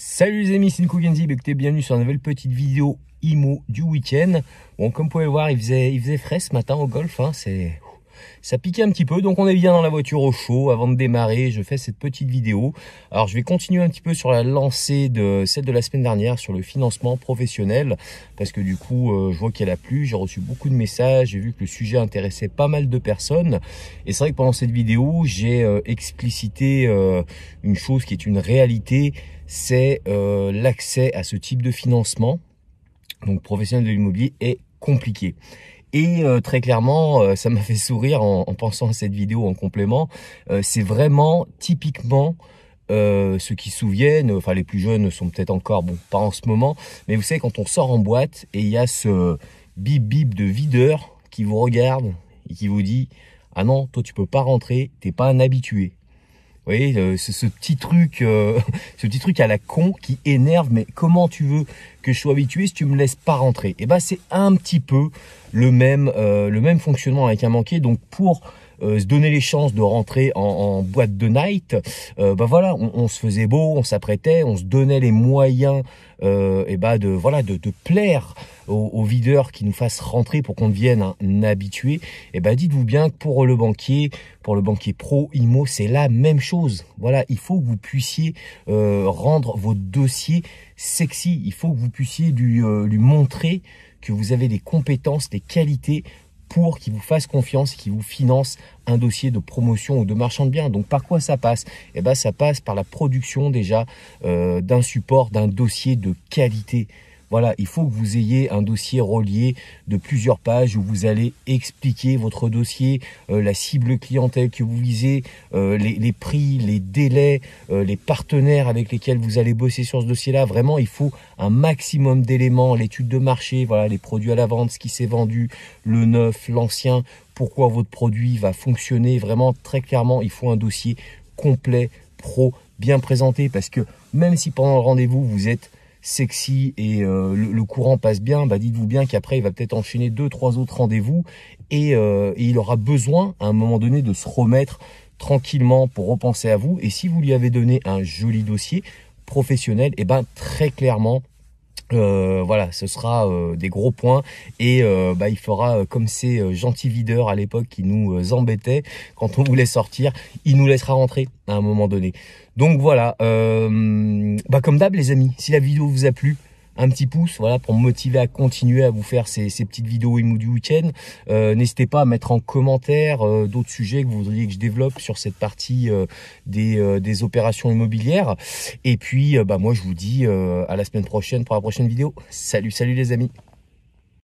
Salut les amis, c'est Nico Genzi, ben bienvenue sur une nouvelle petite vidéo IMO du week-end. Bon, comme vous pouvez le voir, il faisait, il faisait frais ce matin au golf, hein, c'est ça piquait un petit peu, donc on est bien dans la voiture au chaud. Avant de démarrer, je fais cette petite vidéo. Alors je vais continuer un petit peu sur la lancée de celle de la semaine dernière sur le financement professionnel, parce que du coup, euh, je vois qu'elle a plu, j'ai reçu beaucoup de messages, j'ai vu que le sujet intéressait pas mal de personnes. Et c'est vrai que pendant cette vidéo, j'ai euh, explicité euh, une chose qui est une réalité, c'est l'accès à ce type de financement donc professionnel de l'immobilier est compliqué. Et euh, très clairement, euh, ça m'a fait sourire en, pensant à cette vidéo en complément. Euh, c'est vraiment typiquement ceux qui souviennent, enfin les plus jeunes sont peut-être encore, bon, pas en ce moment, mais vous savez, quand on sort en boîte et il y a ce bip bip de videur qui vous regarde et qui vous dit Ah non, toi tu peux pas rentrer, t'es pas un habitué. Vous voyez, ce petit truc, ce petit truc à la con qui énerve, mais comment tu veux que je sois habitué, si tu me laisses pas rentrer. Et eh ben c'est un petit peu le même, euh, le même fonctionnement avec un banquier. Donc pour euh, se donner les chances de rentrer en, boîte de night, euh, ben voilà, on, se faisait beau, on s'apprêtait, on se donnait les moyens et eh ben de voilà de, plaire aux, videurs qui nous fassent rentrer pour qu'on devienne un habitué. Et eh ben dites-vous bien que pour le banquier, pour le banquier pro IMO, c'est la même chose. Voilà, il faut que vous puissiez rendre vos dossiers sexy. Il faut que vous puissiez lui, euh, lui montrer que vous avez des compétences, des qualités pour qu'il vous fasse confiance, qu'il vous finance un dossier de promotion ou de marchand de biens. Donc par quoi ça passe Eh bien ça passe par la production déjà euh, d'un support, d'un dossier de qualité. Voilà, il faut que vous ayez un dossier relié de plusieurs pages où vous allez expliquer votre dossier, euh, la cible clientèle que vous visez, euh, les, prix, les délais, euh, les partenaires avec lesquels vous allez bosser sur ce dossier-là. Vraiment, il faut un maximum d'éléments, l'étude de marché, voilà, les produits à la vente, ce qui s'est vendu, le neuf, l'ancien, pourquoi votre produit va fonctionner. Vraiment, très clairement, il faut un dossier complet, pro, bien présenté, parce que même si pendant le rendez-vous, vous êtes sexy et euh, le, courant passe bien, bah dites-vous bien qu'après il va peut-être enchaîner deux, trois autres rendez-vous et, euh, et, il aura besoin à un moment donné de se remettre tranquillement pour repenser à vous. Et si vous lui avez donné un joli dossier professionnel, et eh ben très clairement euh, voilà, ce sera euh, des gros points et euh, bah, il fera comme ces gentils videurs à l'époque qui nous embêtaient quand on voulait sortir, il nous laissera rentrer à un moment donné. Donc voilà, bah, comme d'hab les amis, si la vidéo vous a plu, un petit pouce voilà, pour me motiver à continuer à vous faire ces, petites vidéos immobilières du week-end. Euh, n'hésitez pas à mettre en commentaire euh, d'autres sujets que vous voudriez que je développe sur cette partie euh, des, opérations immobilières. Et puis, bah, moi, je vous dis à la semaine prochaine pour la prochaine vidéo. Salut, salut les amis